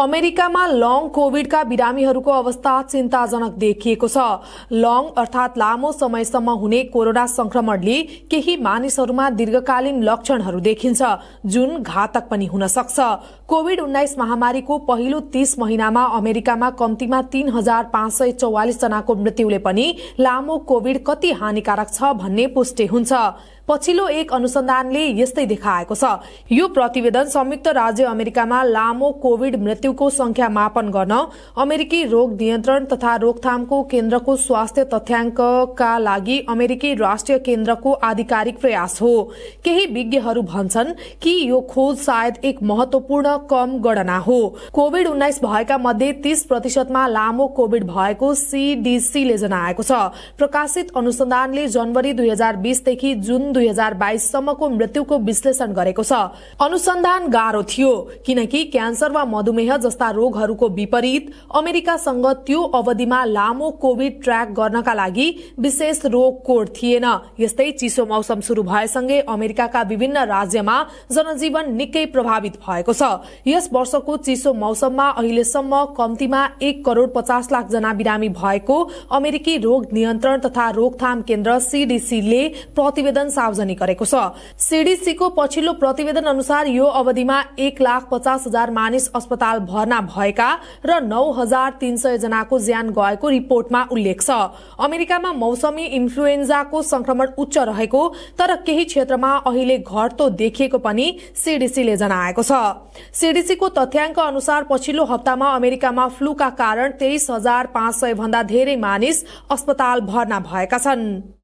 अमेरिकामा लङ कोविडका बिरामीहरूको अवस्था चिन्ताजनक देखिएको छ लङ अर्थात लामो समयसम्म हुने कोरोना संक्रमणले केही मानिसहरूमा दीर्घकालीन लक्षणहरू देखिन्छ जुन घातक पनि हुन सक्छ कोविड उन्नाइस महामारीको पहिलो तीस महिनामा अमेरिकामा कम्तीमा तीन हजार पाँच सय चौवालिस जनाको मृत्युले पनि लामो कोविड कति हानिकारक छ भन्ने पुष्टि हुन्छ पछिल्लो एक अनुसन्धानले यस्तै देखाएको छ यो प्रतिवेदन संयुक्त राज्य अमेरिकामा लामो कोविड मृत्युको संख्या मापन गर्न अमेरिकी रोग नियन्त्रण तथा रोकथामको केन्द्रको स्वास्थ्य तथ्याङ्कका लागि अमेरिकी राष्ट्रिय केन्द्रको आधिकारिक प्रयास हो केही विज्ञहरू भन्छन् कि यो खोज सायद एक महत्वपूर्ण कम गणना हो कोविड उन्नाइस भएका मध्ये तीस प्रतिशतमा लामो कोविड भएको सीडीसीले जनाएको छ प्रकाशित अनुसन्धानले जनवरी दुई हजार बीसदेखि जुन दुई हजार बाइससम्मको मृत्युको विश्लेषण गरेको छ अनुसन्धान गाह्रो थियो किनकि क्यान्सर वा मधुमेह जस्ता रोगहरूको विपरीत अमेरिकासँग त्यो अवधिमा लामो कोविड ट्र्याक गर्नका लागि विशेष रोग कोड थिएन यस्तै चिसो मौसम शुरू भएसँगै अमेरिकाका विभिन्न राज्यमा जनजीवन निकै प्रभावित भएको छ यस वर्षको चिसो मौसममा अहिलेसम्म कम्तीमा एक करोड़ पचास लाख जना बिरामी भएको अमेरिकी रोग नियन्त्रण तथा रोकथाम केन्द्र सीडीसीले प्रतिवेदन सार्वजनिक गरेको छ सीडीसीको पछिल्लो प्रतिवेदन अनुसार यो अवधिमा एक लाख पचास हजार मानिस अस्पताल भर्ना भएका र नौ हजार तीन सय जनाको ज्यान गएको रिपोर्टमा उल्लेख छ अमेरिकामा मौसमी इन्फ्लुएन्जाको संक्रमण उच्च रहेको तर केही क्षेत्रमा अहिले घट्दो देखिएको पनि सीडीसीले जनाएको छ सीडीसीको तथ्याङ्क अनुसार पछिल्लो हप्तामा अमेरिकामा फ्लूका कारण तेइस हजार पाँच सय भन्दा धेरै मानिस अस्पताल भर्ना भएका छन्